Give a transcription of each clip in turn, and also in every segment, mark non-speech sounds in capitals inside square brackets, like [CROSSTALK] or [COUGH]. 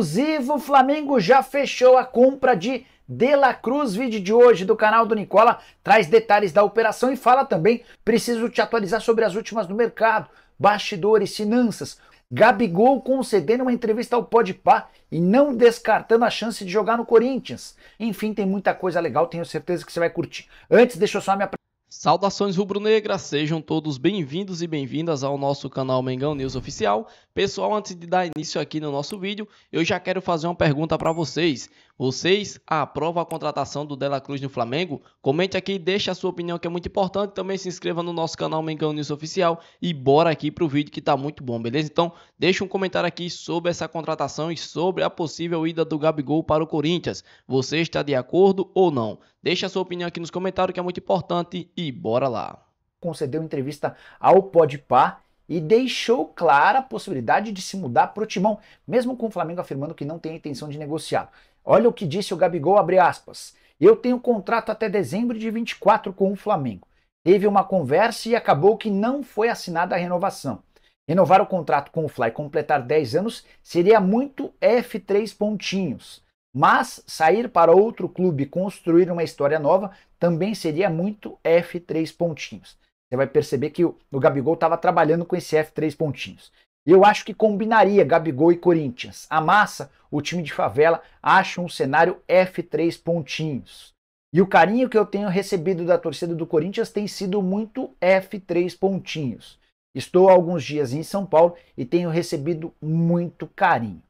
Inclusive, o Flamengo já fechou a compra de De La Cruz. Vídeo de hoje do canal do Nicola traz detalhes da operação e fala também: preciso te atualizar sobre as últimas do mercado, bastidores, finanças. Gabigol concedendo uma entrevista ao Podpah e não descartando a chance de jogar no Corinthians. Enfim, tem muita coisa legal, tenho certeza que você vai curtir. Antes, deixa eu só me Saudações rubro-negras, sejam todos bem-vindos e bem-vindas ao nosso canal Mengão News Oficial. Pessoal, antes de dar início aqui no nosso vídeo, eu já quero fazer uma pergunta para vocês. Vocês aprovam a contratação do Dela Cruz no Flamengo? Comente aqui, deixe a sua opinião que é muito importante. Também se inscreva no nosso canal Mengão News Oficial e bora aqui pro vídeo que tá muito bom, beleza? Então, deixe um comentário aqui sobre essa contratação e sobre a possível ida do Gabigol para o Corinthians. Você está de acordo ou não? Deixe a sua opinião aqui nos comentários que é muito importante e bora lá. Concedeu entrevista ao Podpah e deixou clara a possibilidade de se mudar para o Timão, mesmo com o Flamengo afirmando que não tem a intenção de negociar. Olha o que disse o Gabigol, abre aspas. Eu tenho contrato até dezembro de 24 com o Flamengo. Teve uma conversa e acabou que não foi assinada a renovação. Renovar o contrato com o Fly e completar 10 anos seria muito F3 pontinhos. Mas sair para outro clube e construir uma história nova também seria muito F3 pontinhos. Você vai perceber que o, o Gabigol estava trabalhando com esse F3 pontinhos eu acho que combinaria Gabigol e Corinthians. A massa, o time de favela, acha um cenário F3 pontinhos. E o carinho que eu tenho recebido da torcida do Corinthians tem sido muito F3 pontinhos. Estou há alguns dias em São Paulo e tenho recebido muito carinho.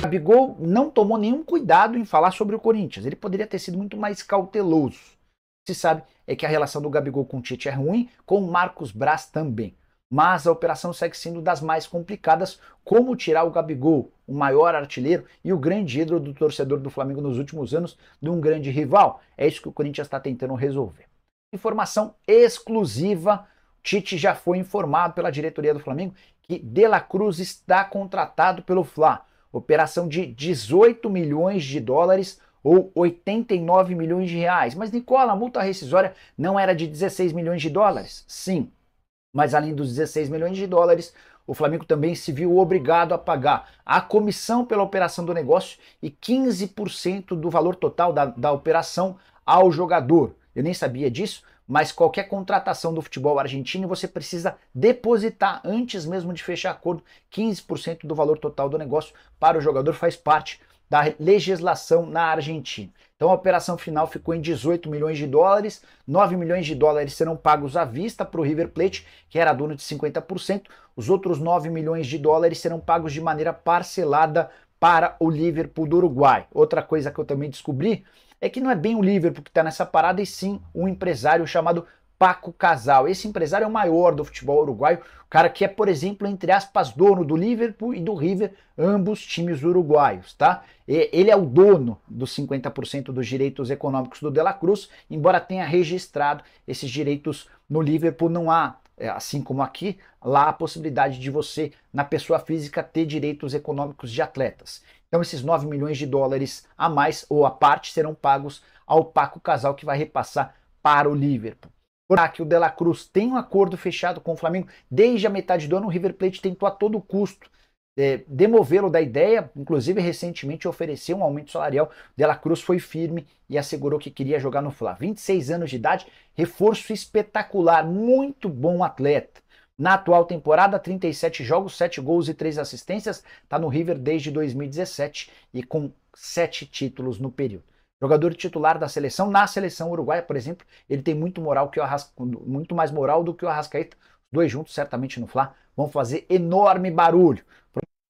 Gabigol não tomou nenhum cuidado em falar sobre o Corinthians. Ele poderia ter sido muito mais cauteloso. Se sabe é que a relação do Gabigol com o Tite é ruim, com o Marcos Braz também mas a operação segue sendo das mais complicadas, como tirar o Gabigol, o maior artilheiro e o grande ídolo do torcedor do Flamengo nos últimos anos, de um grande rival. É isso que o Corinthians está tentando resolver. Informação exclusiva: Tite já foi informado pela diretoria do Flamengo que De La Cruz está contratado pelo Fla. Operação de 18 milhões de dólares ou 89 milhões de reais. Mas Nicola, a multa rescisória não era de 16 milhões de dólares? Sim, mas além dos 16 milhões de dólares, o Flamengo também se viu obrigado a pagar a comissão pela operação do negócio e 15% do valor total da, da operação ao jogador. Eu nem sabia disso, mas qualquer contratação do futebol argentino você precisa depositar antes mesmo de fechar acordo 15% do valor total do negócio para o jogador faz parte da legislação na Argentina. Então a operação final ficou em 18 milhões de dólares, 9 milhões de dólares serão pagos à vista para o River Plate, que era dono de 50%, os outros 9 milhões de dólares serão pagos de maneira parcelada para o Liverpool do Uruguai. Outra coisa que eu também descobri é que não é bem o Liverpool que está nessa parada, e sim um empresário chamado Paco Casal. Esse empresário é o maior do futebol uruguaio, o cara que é, por exemplo, entre aspas, dono do Liverpool e do River, ambos times uruguaios, tá? Ele é o dono dos 50% dos direitos econômicos do De La Cruz, embora tenha registrado esses direitos no Liverpool, não há é, assim como aqui, lá a possibilidade de você, na pessoa física, ter direitos econômicos de atletas. Então, esses 9 milhões de dólares a mais ou a parte serão pagos ao Paco Casal, que vai repassar para o Liverpool. Lembrar que o Dela Cruz tem um acordo fechado com o Flamengo desde a metade do ano. O River Plate tentou a todo custo é, demovê-lo da ideia, inclusive recentemente ofereceu um aumento salarial. Dela Cruz foi firme e assegurou que queria jogar no Fla. 26 anos de idade, reforço espetacular, muito bom atleta. Na atual temporada, 37 jogos, 7 gols e 3 assistências, está no River desde 2017 e com 7 títulos no período. Jogador titular da seleção, na seleção uruguaia, por exemplo, ele tem muito moral que o Arrasca, muito mais moral do que o Arrascaeta. Dois juntos, certamente no Fla, vão fazer enorme barulho.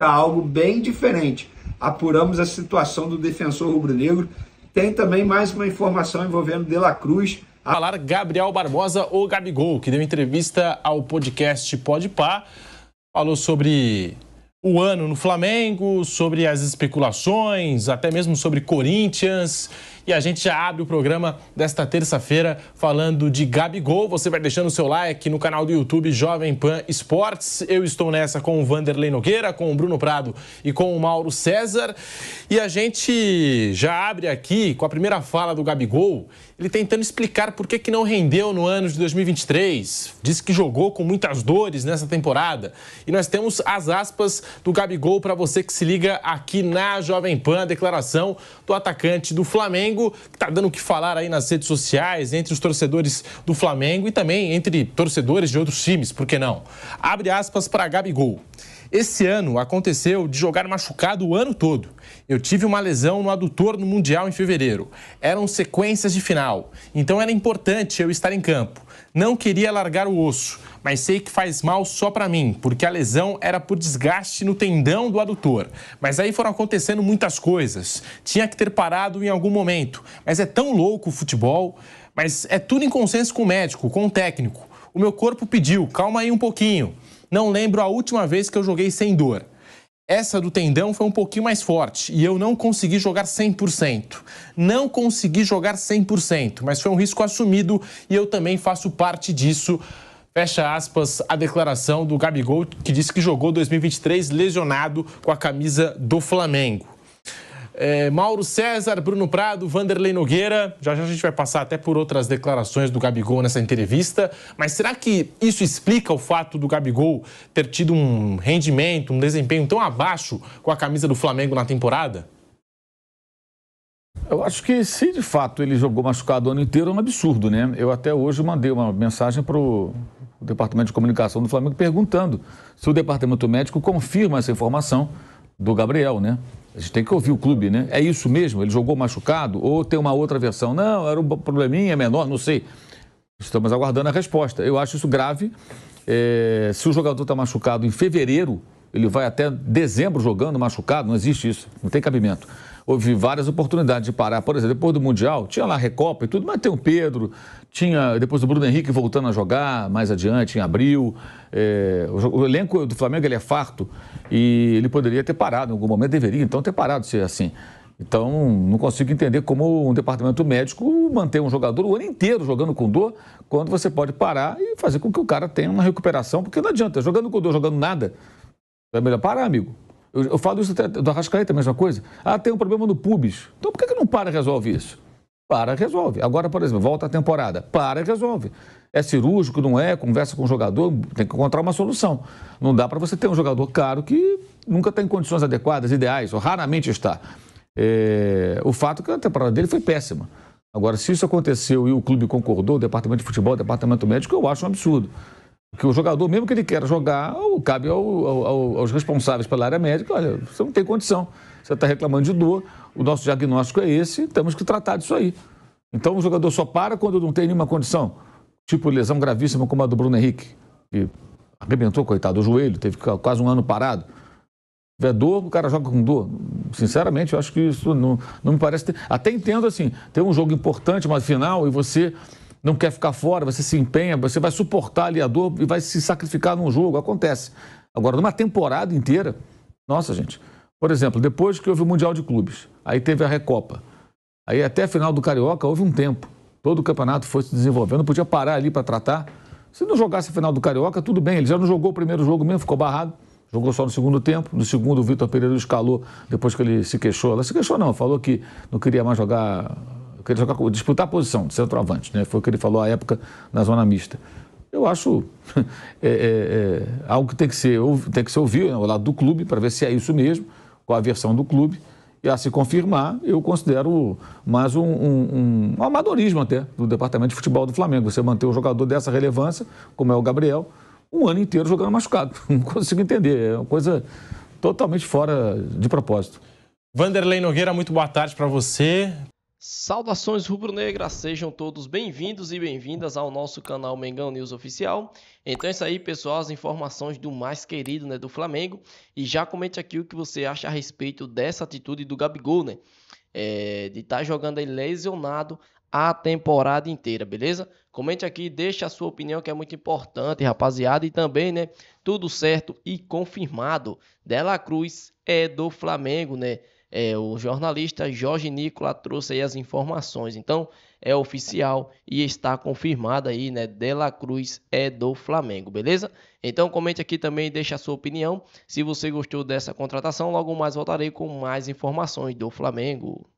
É algo bem diferente. Apuramos a situação do defensor rubro-negro. Tem também mais uma informação envolvendo De La Cruz. Falar Gabriel Barbosa ou Gabigol, que deu entrevista ao podcast Pode Pá, falou sobre o ano no Flamengo, sobre as especulações, até mesmo sobre Corinthians e a gente já abre o programa desta terça-feira falando de Gabigol. Você vai deixando o seu like no canal do YouTube Jovem Pan Esportes. Eu estou nessa com o Vanderlei Nogueira, com o Bruno Prado e com o Mauro César. E a gente já abre aqui com a primeira fala do Gabigol, ele tentando explicar por que, que não rendeu no ano de 2023. Diz que jogou com muitas dores nessa temporada. E nós temos as aspas do Gabigol para você que se liga aqui na Jovem Pan, a declaração do atacante do Flamengo Flamengo, que está dando o que falar aí nas redes sociais, entre os torcedores do Flamengo e também entre torcedores de outros times, por que não? Abre aspas para Gabigol. Esse ano aconteceu de jogar machucado o ano todo. Eu tive uma lesão no adutor no Mundial em fevereiro. Eram sequências de final, então era importante eu estar em campo. Não queria largar o osso, mas sei que faz mal só para mim, porque a lesão era por desgaste no tendão do adutor. Mas aí foram acontecendo muitas coisas. Tinha que ter parado em algum momento. Mas é tão louco o futebol. Mas é tudo em consenso com o médico, com o técnico. O meu corpo pediu, calma aí um pouquinho. Não lembro a última vez que eu joguei sem dor. Essa do tendão foi um pouquinho mais forte e eu não consegui jogar 100%. Não consegui jogar 100%, mas foi um risco assumido e eu também faço parte disso. Fecha aspas a declaração do Gabigol, que disse que jogou 2023 lesionado com a camisa do Flamengo é, Mauro César, Bruno Prado, Vanderlei Nogueira. Já já a gente vai passar até por outras declarações do Gabigol nessa entrevista. Mas será que isso explica o fato do Gabigol ter tido um rendimento, um desempenho tão abaixo com a camisa do Flamengo na temporada? Eu acho que se de fato ele jogou machucado o ano inteiro é um absurdo, né? Eu até hoje mandei uma mensagem para o Departamento de Comunicação do Flamengo perguntando se o Departamento Médico confirma essa informação do Gabriel, né? A gente tem que ouvir o clube, né? É isso mesmo? Ele jogou machucado? Ou tem uma outra versão? Não, era um probleminha menor, não sei. Estamos aguardando a resposta. Eu acho isso grave. É, se o jogador está machucado em fevereiro, ele vai até dezembro jogando machucado, não existe isso, não tem cabimento houve várias oportunidades de parar. Por exemplo, depois do Mundial, tinha lá a Recopa e tudo, mas tem o Pedro, tinha depois o Bruno Henrique voltando a jogar mais adiante, em abril. É, o, o, elenco do Flamengo ele é farto e ele poderia ter parado em algum momento, deveria então ter parado se assim. Então, não consigo entender como um departamento médico manter um jogador o ano inteiro jogando com dor, quando você pode parar e fazer com que o cara tenha uma recuperação, porque não adianta, jogando com dor, jogando nada, é melhor parar, amigo. Eu, eu falo isso até, do Arrascaeta, a mesma coisa. Ah, tem um problema no pubis. Então por que, que não para e resolve isso? Para e resolve. Agora, por exemplo, volta a temporada. Para e resolve. É cirúrgico, não é? Conversa com o jogador, tem que encontrar uma solução. Não dá para você ter um jogador caro que nunca está em condições adequadas, ideais, ou raramente está. É, o fato é que a temporada dele foi péssima. Agora, se isso aconteceu e o clube concordou, o departamento de futebol, o departamento médico, eu acho um absurdo. Porque o jogador, mesmo que ele queira jogar, cabe ao, ao, aos responsáveis pela área médica, olha, você não tem condição, você está reclamando de dor, o nosso diagnóstico é esse, temos que tratar disso aí. Então o jogador só para quando não tem nenhuma condição, tipo lesão gravíssima como a do Bruno Henrique, que arrebentou, coitado, o joelho, teve quase um ano parado. Se tiver dor, o cara joga com dor. Sinceramente, eu acho que isso não, não me parece. Ter... Até entendo assim, tem um jogo importante, uma final, e você não quer ficar fora, você se empenha, você vai suportar ali a dor e vai se sacrificar num jogo. Acontece. Agora, numa temporada inteira, nossa, gente. Por exemplo, depois que houve o Mundial de Clubes, aí teve a Recopa. Aí até a final do Carioca houve um tempo. Todo o campeonato foi se desenvolvendo, podia parar ali para tratar. Se não jogasse a final do Carioca, tudo bem. Ele já não jogou o primeiro jogo mesmo, ficou barrado. Jogou só no segundo tempo. No segundo, o Vitor Pereira escalou depois que ele se queixou. Ela se queixou, não. Falou que não queria mais jogar jogar, disputar a posição de centroavante, né? Foi o que ele falou à época na zona mista. Eu acho [LAUGHS] é, é, é, algo que tem que ser, tem que ser ouvido né, ao lado do clube para ver se é isso mesmo, qual a versão do clube. E a se confirmar, eu considero mais um, um, um amadorismo até do departamento de futebol do Flamengo. Você manter um jogador dessa relevância, como é o Gabriel, um ano inteiro jogando machucado. [LAUGHS] Não consigo entender. É uma coisa totalmente fora de propósito. Vanderlei Nogueira, muito boa tarde para você. Saudações rubro-negras, sejam todos bem-vindos e bem-vindas ao nosso canal Mengão News Oficial. Então é isso aí, pessoal, as informações do mais querido, né, do Flamengo. E já comente aqui o que você acha a respeito dessa atitude do Gabigol, né? É, de estar tá jogando aí lesionado a temporada inteira, beleza? Comente aqui, deixe a sua opinião que é muito importante, rapaziada, e também, né, tudo certo e confirmado. Dela Cruz é do Flamengo, né? É, o jornalista Jorge Nicola trouxe aí as informações. Então, é oficial e está confirmada aí, né? Dela Cruz é do Flamengo, beleza? Então, comente aqui também, deixa a sua opinião. Se você gostou dessa contratação, logo mais voltarei com mais informações do Flamengo.